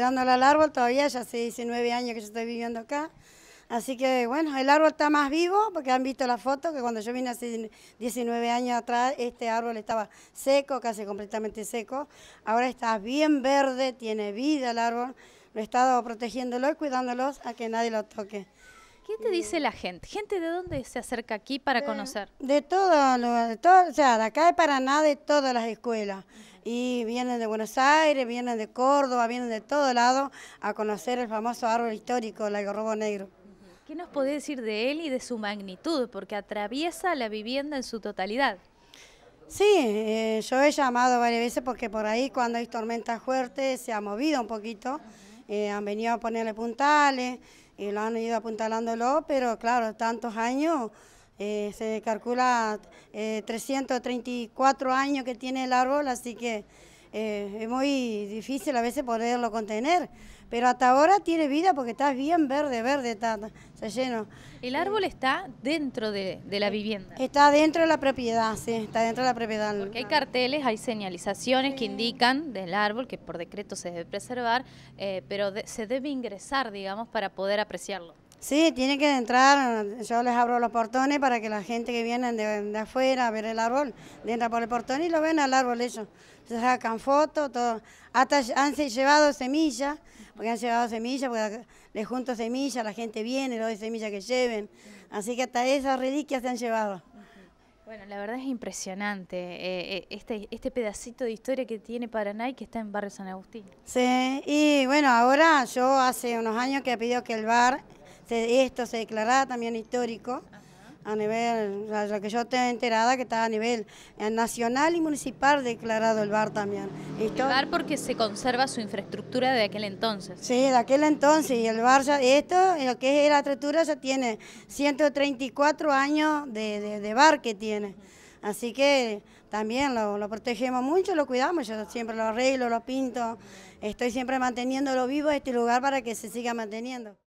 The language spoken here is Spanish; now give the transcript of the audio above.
Dándole al árbol todavía, ya hace 19 años que yo estoy viviendo acá. Así que bueno, el árbol está más vivo porque han visto la foto que cuando yo vine hace 19 años atrás este árbol estaba seco, casi completamente seco. Ahora está bien verde, tiene vida el árbol. Lo he estado protegiéndolo y cuidándolos a que nadie lo toque. ¿Qué te dice la gente? ¿Gente de dónde se acerca aquí para conocer? De todo, de todo, o sea, de acá de Paraná, de todas las escuelas y vienen de Buenos Aires, vienen de Córdoba, vienen de todo lado a conocer el famoso árbol histórico, el algarrobo negro. ¿Qué nos puede decir de él y de su magnitud? Porque atraviesa la vivienda en su totalidad. Sí, eh, yo he llamado varias veces porque por ahí cuando hay tormentas fuertes se ha movido un poquito, eh, han venido a ponerle puntales y eh, lo han ido apuntalándolo, pero claro, tantos años eh, se calcula 334 eh, años que tiene el árbol, así que eh, es muy difícil a veces poderlo contener, pero hasta ahora tiene vida porque está bien verde, verde, está, está lleno. ¿El árbol está dentro de, la vivienda? Está dentro de la propiedad, sí, está dentro de la propiedad. Porque hay carteles, hay señalizaciones que indican del árbol que por decreto se debe preservar, pero se debe ingresar, digamos, para poder apreciarlo. Sí, tiene que entrar, yo les abro los portones para que la gente que viene de, afuera a ver el árbol, entra por el portón y lo ven al árbol ellos. Se sacan fotos, todo. Hasta han llevado semillas, porque han llevado semillas, porque les junto semillas, la gente viene, lo de semillas que lleven. Así que hasta esas reliquias se han llevado. Bueno, la verdad es impresionante eh, eh, este, este pedacito de historia que tiene Paraná que está en Barrio San Agustín. Sí, y bueno, ahora yo hace unos años que he pedido que el bar este, esto se declaraba también histórico a nivel, lo que yo estoy enterada que está a nivel eh, nacional y municipal declarado el bar también. El bar porque se conserva su infraestructura de aquel entonces. Sí, de aquel entonces y el bar ya, esto, lo que es la estructura ya tiene 134 años de, de, bar que tiene. Así que también lo, protegemos mucho, lo cuidamos, yo siempre lo arreglo, lo pinto, estoy siempre manteniéndolo vivo este lugar para que se siga manteniendo.